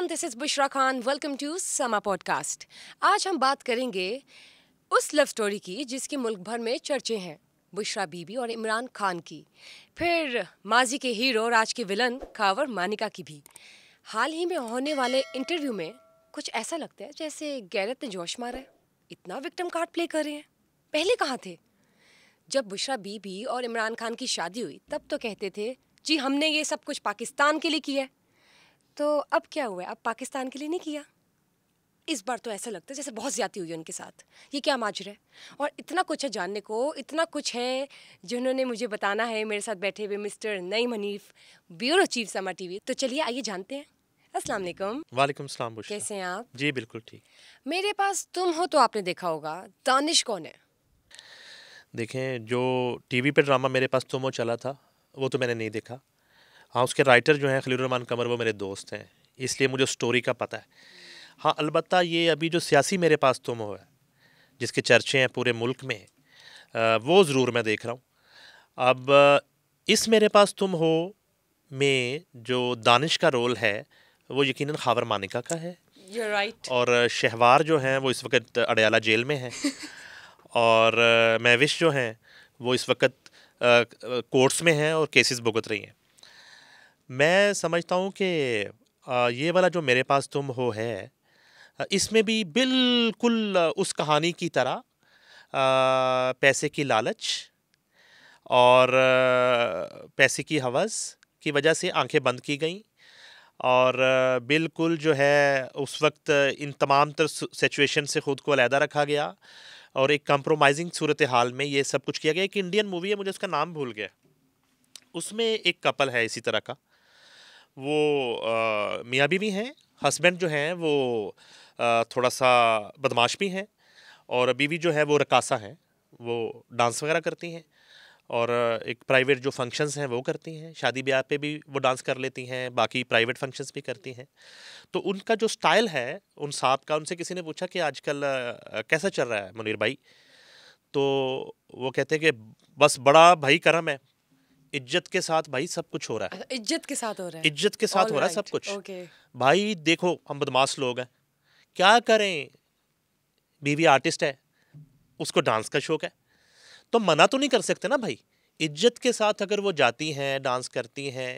Everyone this is Bushra Khan welcome to Samaa podcast आज हम बात करेंगे उस लव स्टोरी की जिसकी मुल्क भर में चर्चे हैं बुशरा बीबी और इमरान खान की फिर माजी के हीरो और आज के विलन कावर मानिका की भी हाल ही में होने वाले इंटरव्यू में कुछ ऐसा लगता है जैसे गैरत ने जोश मारा है इतना विक्टम कार्ड प्ले कर रहे हैं पहले कहाँ थे जब बुशरा बीबी और इमरान खान की शादी हुई तब तो कहते थे जी हमने ये सब कुछ पाकिस्तान के लिए किया है तो अब क्या हुआ अब पाकिस्तान के लिए नहीं किया इस बार तो ऐसा लगता है जैसे बहुत ज़्यादा हुई है उनके साथ ये क्या माजर है और इतना कुछ है जानने को इतना कुछ है जिन्होंने मुझे बताना है मेरे साथ बैठे हुए मिस्टर नई मनीफ ब्यूरो चीफ समा टीवी तो चलिए आइए जानते हैं अस्सलाम वालेकुम वालेकुम कैसे हैं आप जी बिल्कुल ठीक मेरे पास तुम हो तो आपने देखा होगा दानिश कौन है देखें जो टीवी पर ड्रामा मेरे पास तुम हो चला था वो तो मैंने नहीं देखा हाँ उसके राइटर जो हैं खलीलरहमान कमर वो मेरे दोस्त हैं इसलिए मुझे स्टोरी का पता है हाँ अलबत् ये अभी जो सियासी मेरे पास तुम हो है जिसके चर्चे हैं पूरे मुल्क में वो ज़रूर मैं देख रहा हूँ अब इस मेरे पास तुम हो में जो दानिश का रोल है वो यकीनन खावर मानिका का है right. और शहवार जो हैं वो इस वक्त अडयाला जेल में हैं और मैविश जो हैं वो इस वक्त कोर्ट्स में हैं और केसेस भुगत रही हैं मैं समझता हूँ कि ये वाला जो मेरे पास तुम हो है इसमें भी बिल्कुल उस कहानी की तरह पैसे की लालच और पैसे की हवस की वजह से आंखें बंद की गईं और बिल्कुल जो है उस वक्त इन तमाम तर सिचुएशन से ख़ुद को अलहदा रखा गया और एक कंप्रोमाइजिंग सूरत हाल में ये सब कुछ किया गया एक इंडियन मूवी है मुझे उसका नाम भूल गया उसमें एक कपल है इसी तरह का वो मियाँ भी हैं हस्बैंड जो हैं वो आ, थोड़ा सा बदमाश भी हैं और बीवी जो है वो रकासा हैं वो डांस वगैरह करती हैं और एक प्राइवेट जो फंक्शंस हैं वो करती हैं शादी ब्याह पे भी वो डांस कर लेती हैं बाकी प्राइवेट फंक्शंस भी करती हैं तो उनका जो स्टाइल है उन साहब का उनसे किसी ने पूछा कि आजकल कैसा चल रहा है मुनीर भाई तो वो कहते हैं कि बस बड़ा भाई करम है इज्जत के साथ भाई सब कुछ हो रहा है अच्छा, इज्जत के साथ हो रहा है इज्जत के साथ All हो रहा है सब कुछ okay. भाई देखो हम बदमाश लोग हैं क्या करें बीवी आर्टिस्ट है उसको डांस का शौक है तो मना तो नहीं कर सकते ना भाई इज्जत के साथ अगर वो जाती हैं डांस करती हैं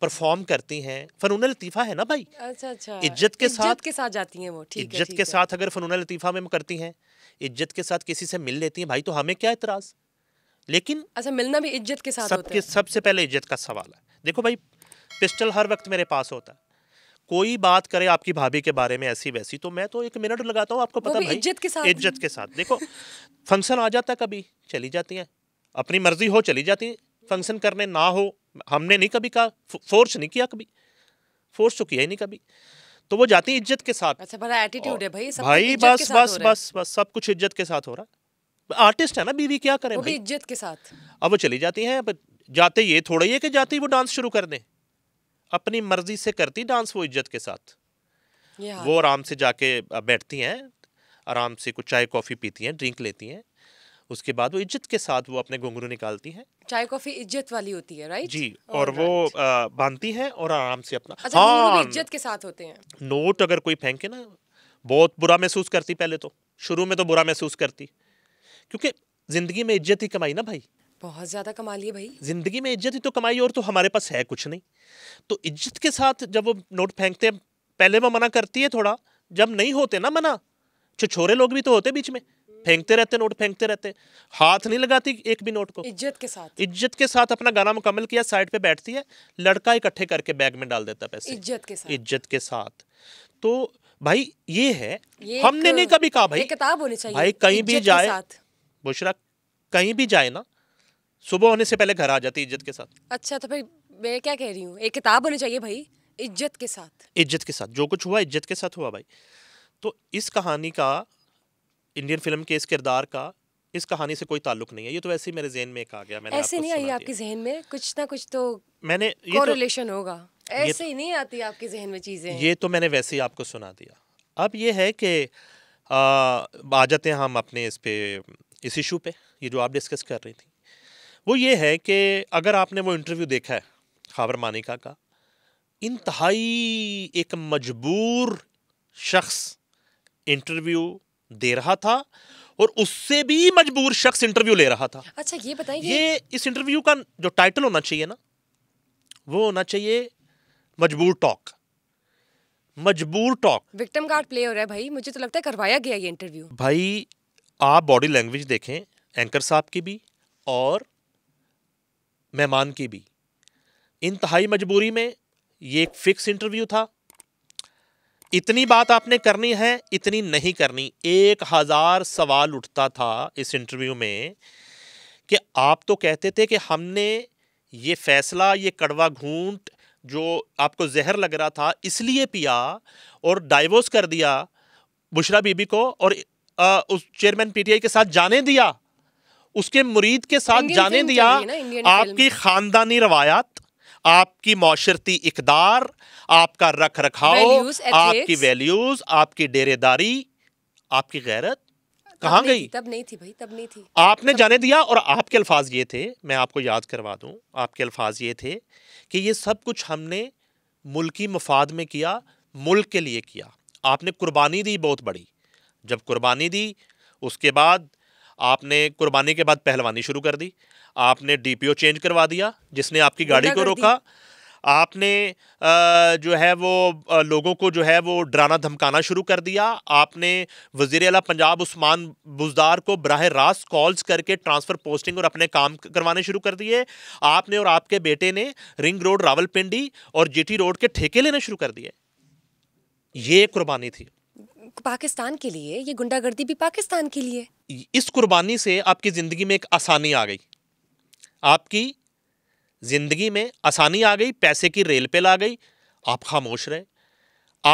परफॉर्म करती हैं फनून लतीफ़ा है ना भाई अच्छा अच्छा इज्जत के साथ के साथ जाती हैं वो ठीक इज्जत के साथ अगर फनून लतीफ़ा में करती हैं इज्जत के साथ किसी से मिल लेती हैं भाई तो हमें क्या इतराज़ लेकिन अच्छा मिलना भी इज्जत के साथ सबके सबसे पहले इज्जत का सवाल है देखो भाई पिस्टल हर वक्त मेरे पास होता है कोई बात करे आपकी भाभी के बारे में ऐसी वैसी तो मैं तो एक मिनट लगाता हूँ आपको पता इज्जत के साथ इज्जत के साथ देखो फंक्शन आ जाता है कभी चली जाती है अपनी मर्जी हो चली जाती है फंक्शन करने ना हो हमने नहीं कभी कहा फोर्स नहीं किया कभी फोर्स तो किया ही नहीं कभी तो वो जाती है इज्जत के साथ अच्छा बड़ा एटीट्यूड है भाई सब भाई बस बस बस बस सब कुछ इज्जत के साथ हो रहा है आर्टिस्ट है ना बीवी क्या करें इज्जत के साथ अब वो चली जाती है जाते ये थोड़ा ही है कि जाते ही वो डांस शुरू कर दे अपनी मर्जी से करती डांस वो इज्जत के साथ वो आराम से जाके बैठती हैं आराम से कुछ चाय कॉफ़ी पीती हैं ड्रिंक लेती हैं उसके बाद वो इज्जत के साथ वो अपने घुंगरू निकालती हैं चाय कॉफी इज्जत वाली होती है राइट जी और वो बांधती हैं और आराम से अपना अच्छा, हाँ इज्जत के साथ होते हैं नोट अगर कोई फेंके ना बहुत बुरा महसूस करती पहले तो शुरू में तो बुरा महसूस करती क्योंकि जिंदगी में इज्जत ही कमाई ना भाई बहुत ज़्यादा कमा लिए भाई जिंदगी में इज्जत ही तो कमाई और तो हमारे पास है कुछ नहीं तो इज्जत के साथ जब वो नोट फेंकते हैं पहले वो मना करती है थोड़ा जब नहीं होते ना मना छोरे लोग भी तो होते बीच में फेंकते रहते नोट फेंकते रहते हाथ नहीं लगाती एक भी नोट को इज्जत के साथ इज्जत के साथ अपना गाना मुकम्मल किया साइड पे बैठती है लड़का इकट्ठे करके बैग में डाल देता पैसे इज्जत के साथ इज्जत के साथ तो भाई ये है ये हमने नहीं कभी कहा भाई किताब होनी चाहिए भाई कहीं भी जाए बुशरा कहीं भी जाए ना सुबह होने से पहले घर आ जाती इज्जत के साथ अच्छा तो फिर मैं क्या कह रही हूँ एक किताब होनी चाहिए भाई इज्जत के साथ इज्जत के साथ जो कुछ हुआ इज्जत के साथ हुआ भाई तो इस कहानी का इंडियन फिल्म के इस किरदार का इस कहानी से कोई ताल्लुक नहीं है ये तो वैसे ही मेरे जहन में एक आ गया मैंने ऐसे नहीं आई आपके जहन में कुछ ना कुछ तो मैंने ये कोरिलेशन तो, होगा ऐसे ही नहीं आती आपके जहन में चीजें ये तो मैंने वैसे ही आपको सुना दिया अब ये है कि आ, आ जाते हैं हम अपने इस पे इस इशू पे ये जो आप डिस्कस कर रही थी वो ये है कि अगर आपने वो इंटरव्यू देखा है खाबर मानिका का इंतहाई एक मजबूर शख्स इंटरव्यू दे रहा था और उससे भी मजबूर शख्स इंटरव्यू ले रहा था अच्छा ये बताइए ये इस इंटरव्यू का जो टाइटल होना चाहिए ना वो होना चाहिए मजबूर टॉक मजबूर टॉक विक्टिम कार्ड प्ले हो रहा है भाई मुझे तो लगता है करवाया गया ये इंटरव्यू भाई आप बॉडी लैंग्वेज देखें एंकर साहब की भी और मेहमान की भी इंतहाई मजबूरी में ये एक फिक्स इंटरव्यू था इतनी बात आपने करनी है इतनी नहीं करनी एक हज़ार सवाल उठता था इस इंटरव्यू में कि आप तो कहते थे कि हमने ये फैसला ये कड़वा घूंट जो आपको जहर लग रहा था इसलिए पिया और डाइवोर्स कर दिया बुशरा बीबी को और उस चेयरमैन पीटीआई के साथ जाने दिया उसके मुरीद के साथ जाने दिया आपकी खानदानी रवायात आपकी माशरती इकदार आपका रख रखाव आपकी वैल्यूज आपकी डेरेदारी आपकी गैरत कहाँ गई तब नहीं थी भाई तब नहीं थी आपने जाने दिया और आपके अल्फाज ये थे मैं आपको याद करवा दू आपके अल्फाज ये थे कि ये सब कुछ हमने मुल्की मफाद में किया मुल्क के लिए किया आपने कुर्बानी दी बहुत बड़ी जब कुर्बानी दी उसके बाद आपने कुर्बानी के बाद पहलवानी शुरू कर दी आपने डीपीओ चेंज करवा दिया जिसने आपकी गाड़ी को रोका आपने जो है वो लोगों को जो है वो डराना धमकाना शुरू कर दिया आपने वजीर अला पंजाब उस्मान बुजदार को बरह रास्त कॉल्स करके ट्रांसफ़र पोस्टिंग और अपने काम करवाने शुरू कर दिए आपने और आपके बेटे ने रिंग रोड रावलपिंडी और जीटी रोड के ठेके लेने शुरू कर दिए ये कुर्बानी थी पाकिस्तान के लिए ये गुंडागर्दी भी पाकिस्तान के लिए इस कुर्बानी से आपकी ज़िंदगी में एक आसानी आ गई आपकी ज़िंदगी में आसानी आ गई पैसे की रेल पे ला गई आप खामोश रहे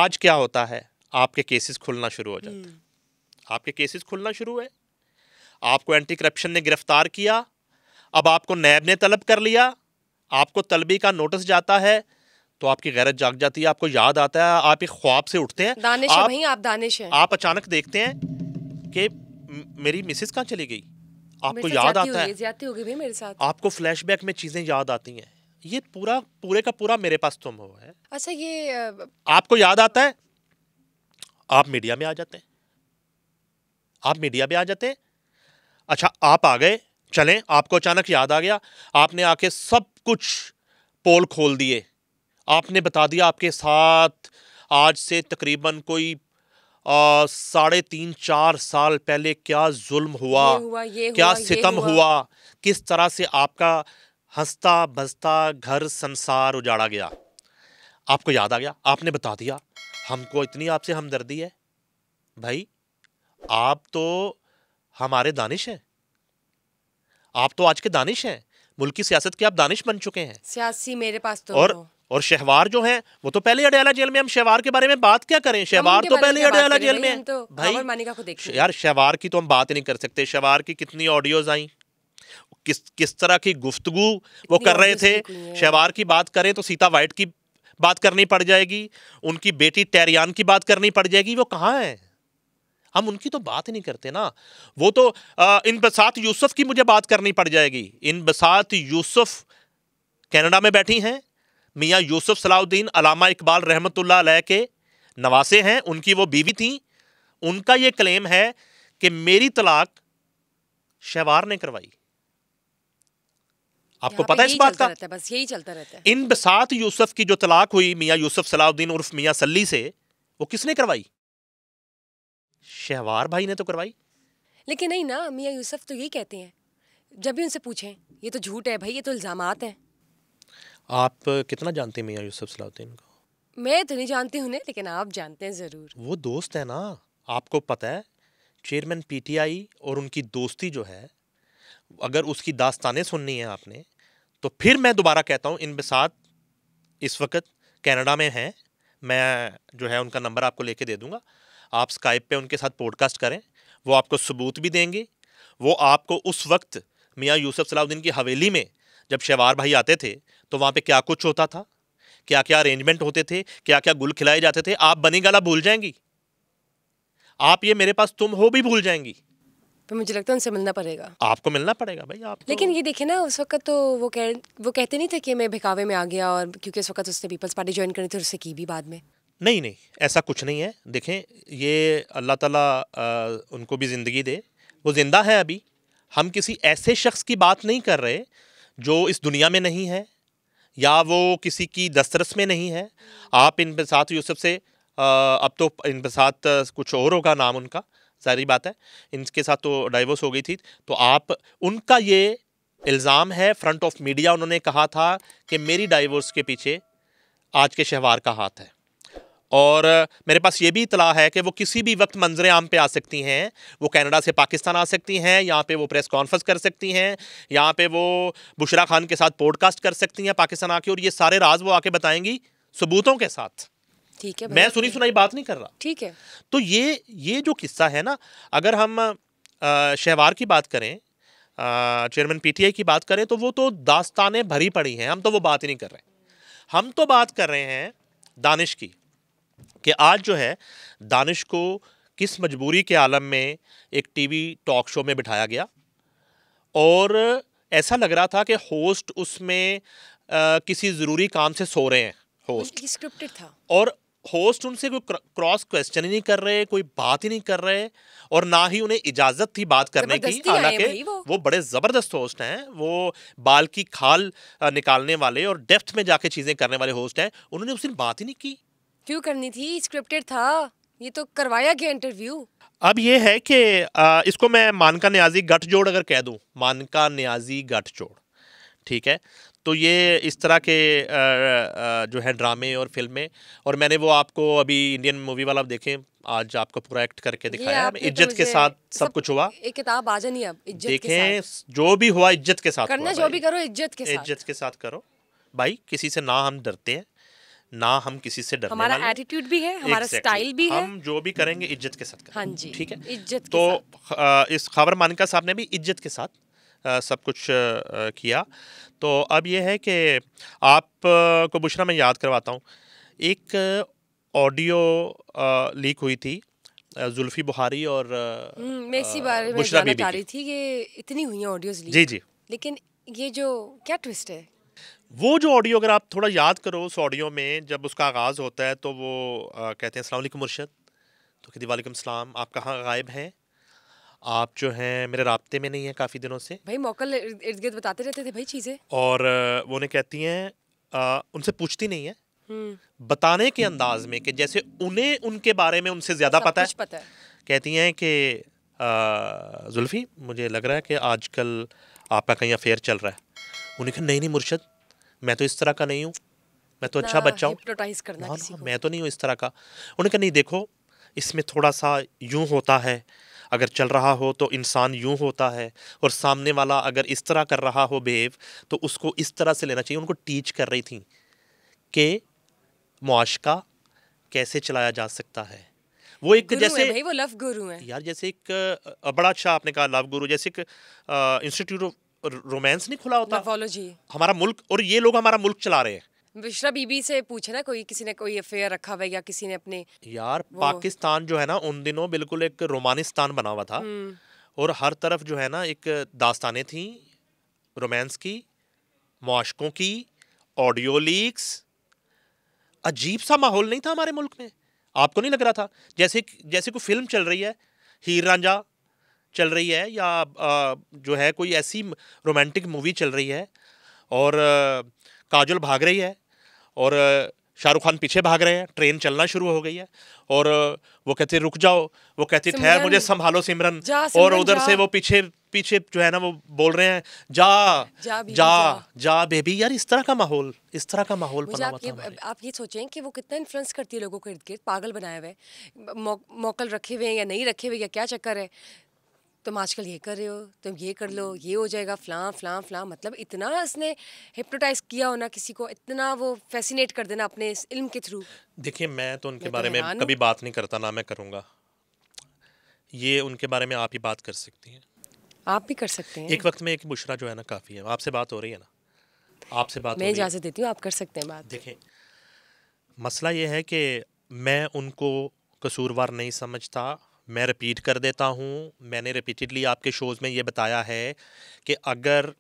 आज क्या होता है आपके केसेस खुलना शुरू हो जाते हैं हम्म। आपके केसेस खुलना शुरू है आपको एंटी करप्शन ने गिरफ्तार किया अब आपको नैब ने तलब कर लिया आपको तलबी का नोटिस जाता है तो आपकी गैरत जाग जाती है आपको याद आता है आप एक ख्वाब से उठते हैं दानिश आप, है आप दानिश हैं आप अचानक देखते हैं कि मेरी मिसेस कहाँ चली गई आपको याद आता है जाती होगी भी मेरे साथ आपको फ्लैशबैक में चीज़ें याद आती हैं ये पूरा पूरे का पूरा मेरे पास तुम हो है अच्छा ये आपको याद आता है आप मीडिया में आ जाते हैं आप मीडिया में आ जाते हैं अच्छा आप आ गए चलें आपको अचानक याद आ गया आपने आके सब कुछ पोल खोल दिए आपने बता दिया आपके साथ आज से तकरीबन कोई साढ़े तीन चार साल पहले क्या जुल्म हुआ, ये हुआ ये क्या हुआ, सितम हुआ।, हुआ किस तरह से आपका हंसता बसता घर संसार उजाड़ा गया आपको याद आ गया आपने बता दिया हमको इतनी आपसे हमदर्दी है भाई आप तो हमारे दानिश हैं आप तो आज के दानिश हैं मुल्की सियासत के आप दानिश बन चुके हैं सियासी मेरे पास तो और और शहवार जो है वो तो पहले अडयाला जेल में हम शहवार के बारे में बात क्या करें शहवार तो पहले अडयाला जेल में तो भाई यार शहवार की तो हम बात नहीं कर सकते शहवार की कितनी ऑडियोज आई किस किस तरह की गुफ्तगु वो कर रहे थे शहवार की बात करें तो सीता वाइट की बात करनी पड़ जाएगी उनकी बेटी टैरियान की बात करनी पड़ जाएगी वो कहाँ है हम उनकी तो बात नहीं करते ना वो तो इन बसात यूसुफ की मुझे बात करनी पड़ जाएगी इन बसात यूसुफ कनाडा में बैठी हैं मियाँ यूसुफ सलाउद्दीन अलामा इकबाल रहमतुल्ला अलैह के नवासे हैं उनकी वो बीवी थी उनका ये क्लेम है कि मेरी तलाक शहवार ने करवाई आपको पता है इस बात का बस यही चलता रहता है इन बसात यूसुफ की जो तलाक हुई मियाँ यूसुफ सलाउद्दीन उर्फ मियाँ सली से वो किसने करवाई शहवार भाई ने तो करवाई लेकिन नहीं ना मियाँ यूसुफ तो यही कहते हैं जब भी उनसे पूछें ये तो झूठ है भाई ये तो इल्ज़ाम हैं आप कितना जानते हैं मियाँ यूसुफ सलाउद्दीन को मैं तो नहीं जानती हूँ लेकिन आप जानते हैं ज़रूर वो दोस्त है ना आपको पता है चेयरमैन पीटीआई और उनकी दोस्ती जो है अगर उसकी दास्तानें सुननी है आपने तो फिर मैं दोबारा कहता हूँ इन बिसात इस वक्त कनाडा में हैं मैं जो है उनका नंबर आपको लेके दे दूँगा आप स्काइप पे उनके साथ पॉडकास्ट करें वो आपको सबूत भी देंगे वो आपको उस वक्त मियाँ यूसुफ सलाउद्दीन की हवेली में जब शहवार भाई आते थे तो वहाँ पे क्या कुछ होता था क्या क्या अरेंजमेंट होते थे क्या क्या गुल खिलाए जाते थे आप बनी गला भूल जाएंगी आप ये मेरे पास तुम हो भी भूल जाएंगी तो मुझे लगता है उनसे मिलना पड़ेगा आपको मिलना पड़ेगा भाई आप लेकिन ये देखे ना उस वक्त तो वो कह वो कहते नहीं थे कि मैं भिकावे में आ गया और क्योंकि उस वक्त उसने पीपल्स पार्टी ज्वाइन करनी थी उससे की भी बाद में नहीं नहीं ऐसा कुछ नहीं है देखें ये अल्लाह ताला उनको भी ज़िंदगी दे वो ज़िंदा है अभी हम किसी ऐसे शख्स की बात नहीं कर रहे जो इस दुनिया में नहीं है या वो किसी की दस्तरस में नहीं है आप इन बसात यूसुफ से अब तो इन बसात कुछ और होगा नाम उनका जारी बात है इनके साथ तो डाइवोर्स हो गई थी तो आप उनका ये इल्ज़ाम है फ्रंट ऑफ मीडिया उन्होंने कहा था कि मेरी डाइवोर्स के पीछे आज के शहवार का हाथ है और मेरे पास ये भी इतला है कि वो किसी भी वक्त मंजर आम पे आ सकती हैं वो कनाडा से पाकिस्तान आ सकती हैं यहाँ पे वो प्रेस कॉन्फ्रेंस कर सकती हैं यहाँ पे वो बुशरा खान के साथ पॉडकास्ट कर सकती हैं पाकिस्तान आके और ये सारे राज वो आके बताएंगी सबूतों के साथ ठीक है मैं सुनी सुनाई बात नहीं कर रहा ठीक है तो ये ये जो किस्सा है ना अगर हम शहवार की बात करें चेयरमैन पी की बात करें तो वो तो दास्तानें भरी पड़ी हैं हम तो वो बात ही नहीं कर रहे हम तो बात कर रहे हैं दानिश की कि आज जो है दानिश को किस मजबूरी के आलम में एक टीवी टॉक शो में बिठाया गया और ऐसा लग रहा था कि होस्ट उसमें आ, किसी ज़रूरी काम से सो रहे हैं होस्ट स्क्रिप्टेड था और होस्ट उनसे कोई क्रॉस क्वेश्चन ही नहीं कर रहे कोई बात ही नहीं कर रहे और ना ही उन्हें इजाज़त थी बात करने की हालांकि वो।, वो बड़े ज़बरदस्त होस्ट हैं वो बाल की खाल निकालने वाले और डेप्थ में जाके चीज़ें करने वाले होस्ट हैं उन्होंने उस दिन बात ही नहीं की क्यों करनी थी स्क्रिप्टेड था ये तो करवाया गया इंटरव्यू अब ये है कि इसको मैं मानका न्याजी गठजोड़ अगर कह दूँ मानका न्याजी गठजोड़ ठीक है तो ये इस तरह के जो है ड्रामे और फिल्में और मैंने वो आपको अभी इंडियन मूवी वाला देखें आज आपको पूरा एक्ट करके दिखाया तो इज्जत तो के साथ सब, सब कुछ हुआ एक किताब आ जानी अब इज्जत देखें जो भी हुआ इज्जत के साथ करना जो भी करो इज्जत के साथ इज्जत के साथ करो भाई किसी से ना हम डरते हैं ना हम किसी से डरने हमारा वाले एटीट्यूड भी है हमारा exactly. स्टाइल भी है हम जो भी करेंगे इज्जत के साथ हाँ जी ठीक है इज्जत तो इस खबर मानिका साहब ने भी इज्जत के साथ सब कुछ किया तो अब यह है कि आप को बुशरा मैं याद करवाता हूँ एक ऑडियो लीक हुई थी जुल्फी बुहारी और हम्म, मैं इसी बारे में जानना चाह थी कि इतनी हुई ऑडियोज लीक जी जी लेकिन ये जो क्या ट्विस्ट है वो जो ऑडियो अगर आप थोड़ा याद करो उस ऑडियो में जब उसका आगाज़ होता है तो वो आ, कहते हैं असलम मुर्शद तो कहती वालेकुम सलाम आप कहाँ गायब हैं आप जो हैं मेरे रबते में नहीं हैं काफ़ी दिनों से भाई मौक़ल इर्द गिर्द बताते रहते थे भाई चीज़ें और वो उन्हें कहती हैं उनसे पूछती नहीं है हम्म। बताने के अंदाज में कि जैसे उन्हें उनके बारे में उनसे ज़्यादा पता है पता है कहती हैं कि जुल्फ़ी मुझे लग रहा है कि आजकल आपका कहीं अफेयर चल रहा है उन्हें कहा नहीं नहीं मुर्शद मैं तो इस तरह का नहीं हूँ मैं तो अच्छा बच्चा हूँ मैं तो नहीं हूँ इस तरह का उन्होंने कहा नहीं देखो इसमें थोड़ा सा यूँ होता है अगर चल रहा हो तो इंसान यूँ होता है और सामने वाला अगर इस तरह कर रहा हो बेहेव तो उसको इस तरह से लेना चाहिए उनको टीच कर रही थी कि मुआशका कैसे चलाया जा सकता है वो एक जैसे भाई वो लव गुरु है यार जैसे एक बड़ा अच्छा आपने कहा लव गुरु जैसे एक इंस्टीट्यूट ऑफ रोमांस नहीं खुला होता नवोलॉजी हमारा मुल्क और ये लोग हमारा मुल्क चला रहे हैं मिश्रा बीबी से पूछे ना कोई किसी ने कोई अफेयर रखा हुआ या किसी ने अपने यार पाकिस्तान जो है ना उन दिनों बिल्कुल एक रोमानिस्तान बना हुआ था हम्म। और हर तरफ जो है ना एक दास्तानें थी रोमांस की मुआशकों की ऑडियो लीक्स अजीब सा माहौल नहीं था हमारे मुल्क में आपको नहीं लग रहा था जैसे जैसे कोई फिल्म चल रही है हीर रांझा चल रही है या जो है कोई ऐसी रोमांटिक मूवी चल रही है और काजल भाग रही है और शाहरुख खान पीछे भाग रहे हैं ट्रेन चलना शुरू हो गई है और वो कहते रुक जाओ वो कहती ठहर मुझे संभालो सिमरन और उधर से वो पीछे पीछे जो है ना वो बोल रहे हैं जा जा जा, जा, जा बेबी यार इस तरह का माहौल इस तरह का माहौल बना आप ये आप ये सोचें कि वो कितना इन्फ्लुएंस करती है लोगों को इर्द गिर्द पागल बनाए हुए मौकल रखे हुए हैं या नहीं रखे हुए या क्या चक्कर है तुम आजकल ये कर रहे हो तुम ये कर लो ये हो जाएगा फ्लां फ़लाँ फ़लाँ मतलब इतना उसने हिप्नोटाइज किया होना किसी को इतना वो फैसिनेट कर देना अपने इस इल्म के थ्रू देखिए मैं तो उनके मैं तो बारे तो में कभी बात नहीं करता ना मैं करूँगा ये उनके बारे में आप ही बात कर सकती हैं आप भी कर सकते हैं एक वक्त में एक बुशरा जो है ना काफ़ी है आपसे बात हो रही है ना आपसे बात मैं इजाज़त देती हूँ आप कर सकते हैं बात देखें मसला ये है कि मैं उनको कसूरवार नहीं समझता मैं रिपीट कर देता हूँ मैंने रिपीटेडली आपके शोज़ में ये बताया है कि अगर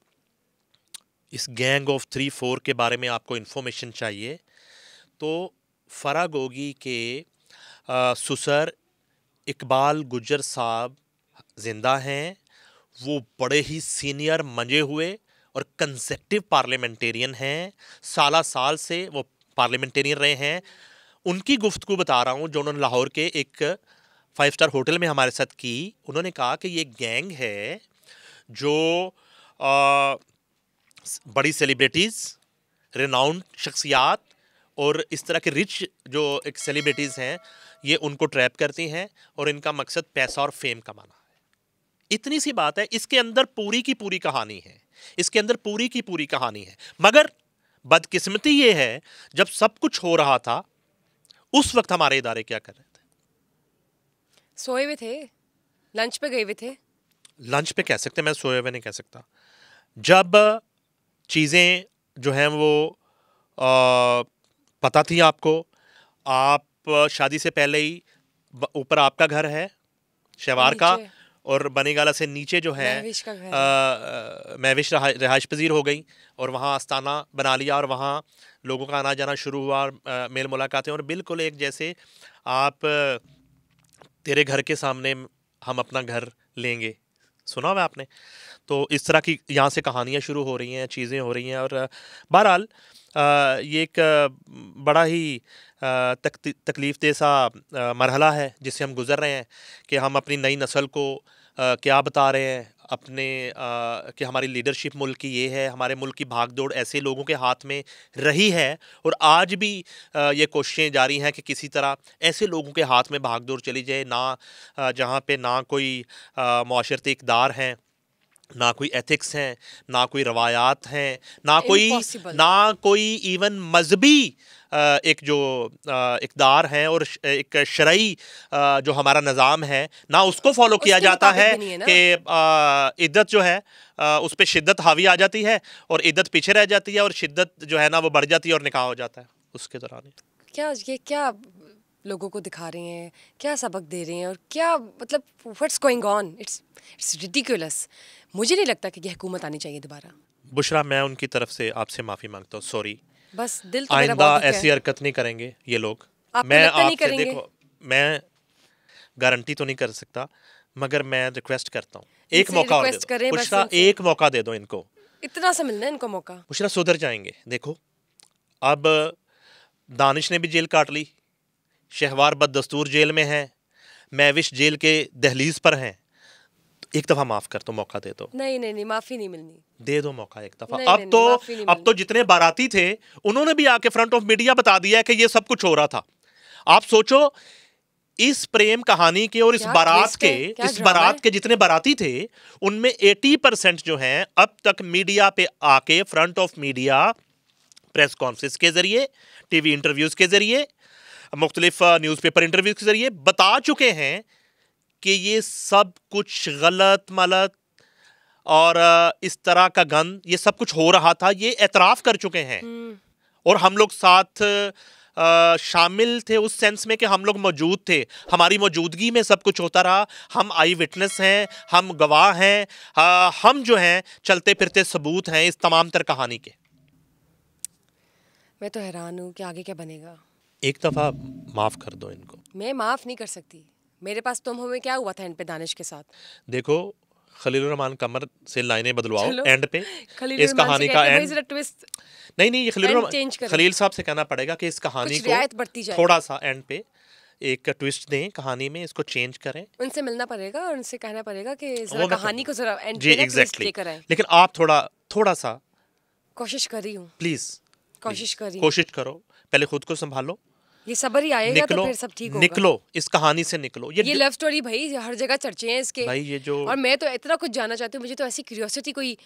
इस गैंग ऑफ थ्री फोर के बारे में आपको इन्फॉर्मेशन चाहिए तो फ़रा गोगी के आ, सुसर इकबाल गुजर साहब ज़िंदा हैं वो बड़े ही सीनियर मंजे हुए और कंसेक्टिव पार्लियामेंटेरियन हैं साला साल से वो पार्लियामेंटेरियन रहे हैं उनकी गुफ्तु बता रहा हूँ जो उन्होंने लाहौर के एक फाइव स्टार होटल में हमारे साथ की उन्होंने कहा कि ये गैंग है जो आ, बड़ी सेलिब्रिटीज़ रेनाउंड शख्सियात और इस तरह के रिच जो एक सेलिब्रिटीज़ हैं ये उनको ट्रैप करती हैं और इनका मकसद पैसा और फेम कमाना है इतनी सी बात है इसके अंदर पूरी की पूरी कहानी है इसके अंदर पूरी की पूरी कहानी है मगर बदकिस्मती ये है जब सब कुछ हो रहा था उस वक्त हमारे इदारे क्या कर रहे थे सोए हुए थे लंच पे गए हुए थे लंच पे कह सकते मैं सोए हुए नहीं कह सकता जब चीज़ें जो हैं वो आ, पता थी आपको आप शादी से पहले ही ऊपर आपका घर है शवार का और बनेगाला से नीचे जो है महविश रिहाइश पजीर हो गई और वहाँ आस्ताना बना लिया और वहाँ लोगों का आना जाना शुरू हुआ मेल मुलाकातें और बिल्कुल एक जैसे आप तेरे घर के सामने हम अपना घर लेंगे सुना हुआ आपने तो इस तरह की यहाँ से कहानियाँ शुरू हो रही हैं चीज़ें हो रही हैं और बहरहाल ये एक बड़ा ही तक, तकलीफ दे सा मरहला है जिससे हम गुज़र रहे हैं कि हम अपनी नई नस्ल को क्या बता रहे हैं अपने आ, कि हमारी लीडरशिप मुल्क की ये है हमारे मुल्क की भाग दौड़ ऐसे लोगों के हाथ में रही है और आज भी आ, ये कोशिशें जारी हैं कि किसी तरह ऐसे लोगों के हाथ में भाग दौड़ चली जाए ना जहाँ पे ना कोई माशरती इकदार हैं ना कोई एथिक्स हैं ना कोई रवायात हैं ना कोई ना कोई इवन मजहबी एक जो इकदार हैं और एक शरय जो हमारा निज़ाम है ना उसको फॉलो किया जाता है कि इद्दत जो है उस पर शिद्दत हावी आ जाती है और इद्दत पीछे रह जाती है और शिद्दत जो है ना वो बढ़ जाती है और निकाह हो जाता है उसके दौरान क्या ये क्या लोगों को दिखा रहे हैं क्या सबक दे रहे हैं और क्या मतलब what's going on it's it's ridiculous मुझे नहीं लगता कि यह हुकूमत आनी चाहिए दोबारा बुशरा मैं उनकी तरफ से आपसे माफ़ी मांगता हूँ सॉरी बस दिल तो आइंदा ऐसी हरकत नहीं करेंगे ये लोग मैं आपसे देखो मैं गारंटी तो नहीं कर सकता मगर मैं रिक्वेस्ट करता हूँ एक मौका और एक मौका दे दो इनको इतना सा मिलना है इनको मौका मुश्रा सुधर जाएंगे देखो अब दानिश ने भी जेल काट ली शहवार बद दस्तूर जेल में हैं मैविश जेल के दहलीज पर हैं एक दफा माफ कर तो मौका दे दो नहीं नहीं नहीं माफी नहीं मिलनी दे दो मौका एक दफा तो- अब तो अब तो जितने बाराती थे उन्होंने भी आके फ्रंट ऑफ मीडिया बता दिया कि ये सब कुछ हो रहा था आप सोचो इस प्रेम कहानी के और इस बारात के इस बारात के जितने बाराती थे उनमें 80 परसेंट जो हैं अब तक मीडिया पे आके front of media press conference के जरिए टीवी इंटरव्यूज के जरिए मुख्तलिफ न्यूज़पेपर uh, इंटरव्यूज के जरिए बता चुके हैं कि ये सब कुछ गलत मलत और इस तरह का गंद ये सब कुछ हो रहा था ये एतराफ़ कर चुके हैं हम्म। और हम लोग साथ शामिल थे उस सेंस में कि हम लोग मौजूद थे हमारी मौजूदगी में सब कुछ होता रहा हम आई विटनेस हैं हम गवाह हैं हम जो हैं चलते फिरते सबूत हैं इस तमाम तर कहानी के मैं तो हैरान हूँ कि आगे क्या बनेगा एक दफ़ा माफ़ कर दो इनको मैं माफ़ नहीं कर सकती मेरे पास तुम हमें क्या हुआ था एंड पे दानिश के साथ देखो खलील रहमान कमर से लाइनें बदलवाओ एंड पे इस कहानी का एंड ट्विस्ट नहीं नहीं ये खलील खलील साहब से कहना पड़ेगा कि इस कहानी को थोड़ा सा एंड पे एक ट्विस्ट दें कहानी में इसको चेंज करें उनसे मिलना पड़ेगा और उनसे कहना पड़ेगा कि जरा कहानी को जरा एंड पे ट्विस्ट लेकर आए लेकिन आप थोड़ा थोड़ा सा कोशिश कर रही हूँ प्लीज कोशिश कर रही कोशिश करो पहले खुद को संभालो ये सबर ही आएगा तो निकलो, तो फिर सब ठीक होगा निकलो इस कहानी से निकलो ये ये लव स्टोरी भाई हर जगह चर्चे हैं इसके भाई ये जो और मैं तो इतना कुछ जानना चाहती हूँ मुझे तो ऐसी क्यूरियोसिटी कोई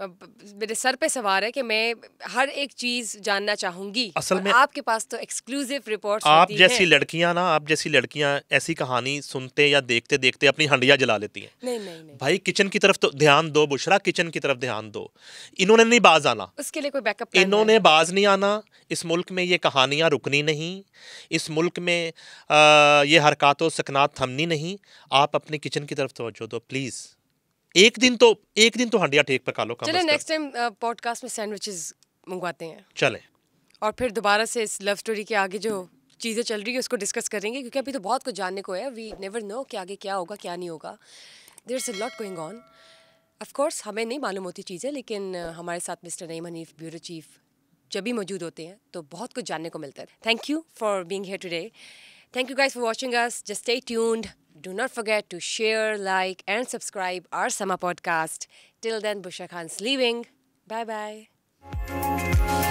मेरे सर पे सवार है कि मैं हर एक चीज जानना चाहूंगी असल में आपके पास तो एक्सक्लूसिव रिपोर्ट आप जैसी लड़कियां ना आप जैसी लड़कियां ऐसी कहानी सुनते या देखते देखते अपनी हंडिया जला लेती हैं नहीं, नहीं नहीं भाई किचन की तरफ तो ध्यान दो बुशरा किचन की तरफ ध्यान दो इन्होंने नहीं बाज आना उसके लिए कोई बैकअप इन्होंने बाज नहीं आना इस मुल्क में ये कहानियाँ रुकनी नहीं इस मुल्क में ये हरकत सकनात थमनी नहीं आप अपने किचन की तरफ तोज्जो दो प्लीज़ एक दिन तो एक दिन तो हंडिया टेक पका लो चले नेक्स्ट टाइम पॉडकास्ट में सैंडविचेस मंगवाते हैं चले और फिर दोबारा से इस लव स्टोरी के आगे जो चीज़ें चल रही है उसको डिस्कस करेंगे क्योंकि अभी तो बहुत कुछ जानने को है वी नेवर नो कि आगे क्या होगा क्या नहीं होगा there is a lot going on of course हमें नहीं मालूम होती चीज़ें लेकिन uh, हमारे साथ Mister Naeem Hanif bureau chief जब भी मौजूद होते हैं तो बहुत कुछ जानने को मिलता है thank you for being here today thank you guys for watching us just stay tuned Do not forget to share, like, and subscribe our summer podcast. Till then, Busha Khan's leaving. Bye bye.